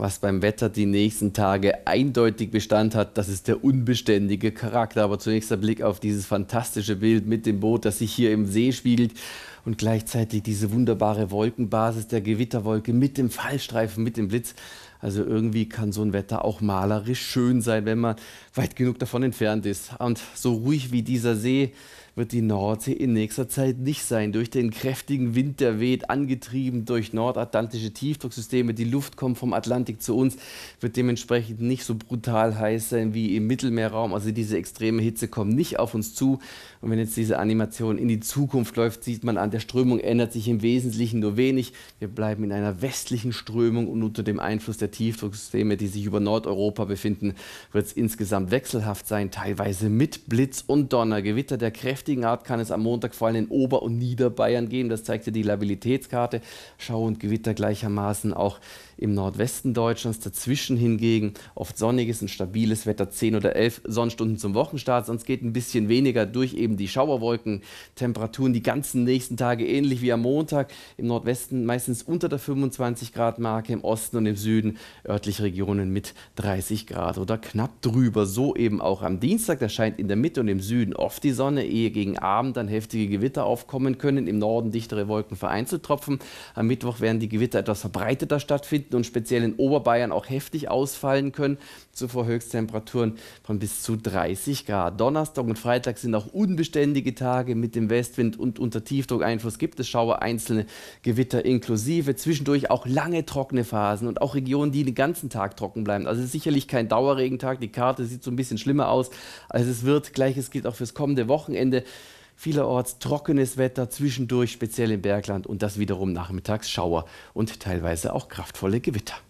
was beim Wetter die nächsten Tage eindeutig Bestand hat. Das ist der unbeständige Charakter. Aber zunächst der Blick auf dieses fantastische Bild mit dem Boot, das sich hier im See spiegelt und gleichzeitig diese wunderbare Wolkenbasis der Gewitterwolke mit dem Fallstreifen, mit dem Blitz. Also irgendwie kann so ein Wetter auch malerisch schön sein, wenn man weit genug davon entfernt ist. Und so ruhig wie dieser See wird die Nordsee in nächster Zeit nicht sein. Durch den kräftigen Wind, der weht, angetrieben durch nordatlantische Tiefdrucksysteme, die Luft kommt vom Atlantik Atlantik zu uns wird dementsprechend nicht so brutal heiß sein wie im Mittelmeerraum. Also diese extreme Hitze kommt nicht auf uns zu. Und wenn jetzt diese Animation in die Zukunft läuft, sieht man an, der Strömung ändert sich im Wesentlichen nur wenig. Wir bleiben in einer westlichen Strömung und unter dem Einfluss der Tiefdrucksysteme, die sich über Nordeuropa befinden, wird es insgesamt wechselhaft sein, teilweise mit Blitz und Donner. Gewitter der kräftigen Art kann es am Montag vor allem in Ober- und Niederbayern geben. Das zeigt ja die Labilitätskarte. Schau und Gewitter gleichermaßen auch im Nordwesten Westen Deutschlands, dazwischen hingegen oft sonniges und stabiles Wetter, 10 oder 11 Sonnenstunden zum Wochenstart, sonst geht ein bisschen weniger durch eben die Schauerwolken, Temperaturen die ganzen nächsten Tage ähnlich wie am Montag, im Nordwesten meistens unter der 25 Grad Marke, im Osten und im Süden örtlich Regionen mit 30 Grad oder knapp drüber, so eben auch am Dienstag, da scheint in der Mitte und im Süden oft die Sonne, ehe gegen Abend dann heftige Gewitter aufkommen können, im Norden dichtere Wolken vereinzelt tropfen, am Mittwoch werden die Gewitter etwas verbreiteter stattfinden und speziell in Oberbayern auch heftig ausfallen können. Zuvor Höchsttemperaturen von bis zu 30 Grad. Donnerstag und Freitag sind auch unbeständige Tage mit dem Westwind und unter Tiefdruckeinfluss gibt es Schauer, einzelne Gewitter inklusive. Zwischendurch auch lange trockene Phasen und auch Regionen, die den ganzen Tag trocken bleiben. Also sicherlich kein Dauerregentag. Die Karte sieht so ein bisschen schlimmer aus, als es wird. Gleiches gilt auch fürs kommende Wochenende vielerorts trockenes Wetter, zwischendurch speziell im Bergland und das wiederum nachmittags Schauer und teilweise auch kraftvolle Gewitter.